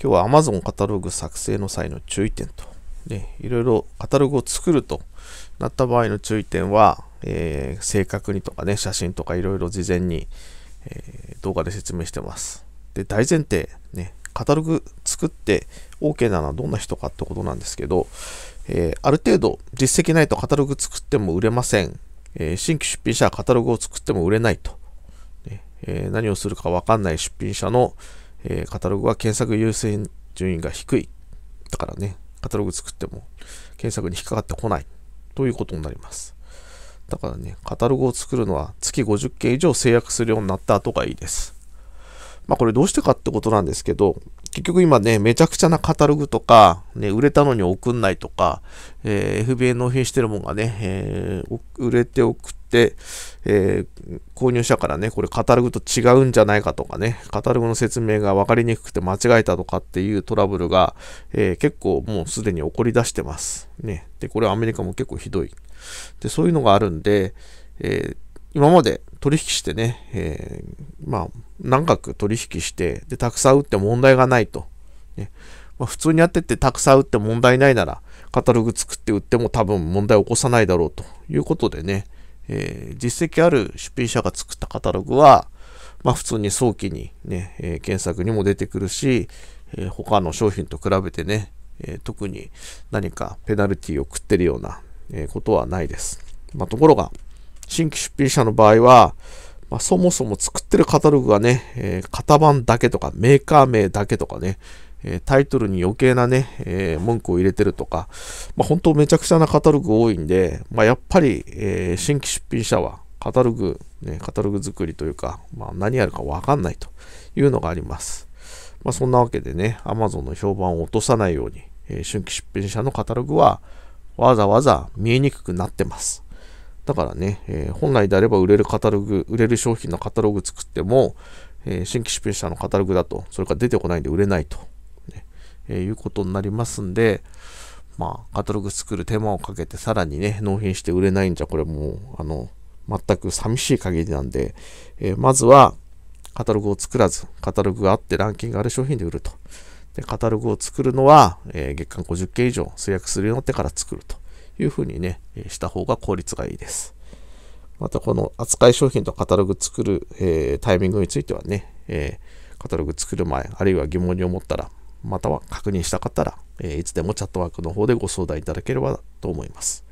今日は Amazon カタログ作成の際の注意点と、ね、いろいろカタログを作るとなった場合の注意点は、えー、正確にとかね、写真とかいろいろ事前に、えー、動画で説明してます。で、大前提、ね、カタログ作って OK なのはどんな人かってことなんですけど、えー、ある程度実績ないとカタログ作っても売れません。え新規出品者はカタログを作っても売れないと。ねえ何をするかわかんない出品者のえー、カタログは検索優先順位が低い。だからね、カタログ作っても検索に引っかかってこないということになります。だからね、カタログを作るのは月50件以上制約するようになった後がいいです。まあこれどうしてかってことなんですけど、結局今ね、めちゃくちゃなカタログとか、ね、売れたのに送んないとか、えー、FBA 納品してるもんがね、えー、売れて送っ、えー、購入者からね、これカタログと違うんじゃないかとかね、カタログの説明が分かりにくくて間違えたとかっていうトラブルが、えー、結構もうすでに起こり出してます。ね。で、これはアメリカも結構ひどい。で、そういうのがあるんで、えー、今まで取引してね、えまあ、長く取引して、で、たくさん売って問題がないと。ねまあ、普通にやってってたくさん売って問題ないなら、カタログ作って売っても多分問題起こさないだろうということでね、えー、実績ある出品者が作ったカタログは、まあ普通に早期にね、えー、検索にも出てくるし、えー、他の商品と比べてね、えー、特に何かペナルティを食ってるような、えことはないです。まあところが、新規出品者の場合は、まあ、そもそも作ってるカタログがね、え型番だけとかメーカー名だけとかね、えタイトルに余計なね、えー、文句を入れてるとか、まあ、本当めちゃくちゃなカタログ多いんで、まあ、やっぱり、えー、新規出品者はカタログ、ね、カタログ作りというか、まあ、何やるかわかんないというのがあります。まあ、そんなわけでね、Amazon の評判を落とさないように、えー、新規出品者のカタログはわざわざ見えにくくなってます。だからね、え本来であれば売れるカタログ、売れる商品のカタログ作っても、え新規出品者のカタログだと、それが出てこないんで売れないとえいうことになりますんで、まあ、カタログ作る手間をかけてさらにね、納品して売れないんじゃ、これもう、あの、全く寂しい限りなんで、えまずは、カタログを作らず、カタログがあってランキングがある商品で売ると。で、カタログを作るのは、え月間50件以上、制約するようになってから作るというふうにね、えした方が効率がいいです。また、この扱い商品とカタログ作る、えタイミングについてはね、えカタログ作る前、あるいは疑問に思ったら、または確認したかったら、えいつでもチャットワークの方でご相談いただければと思います。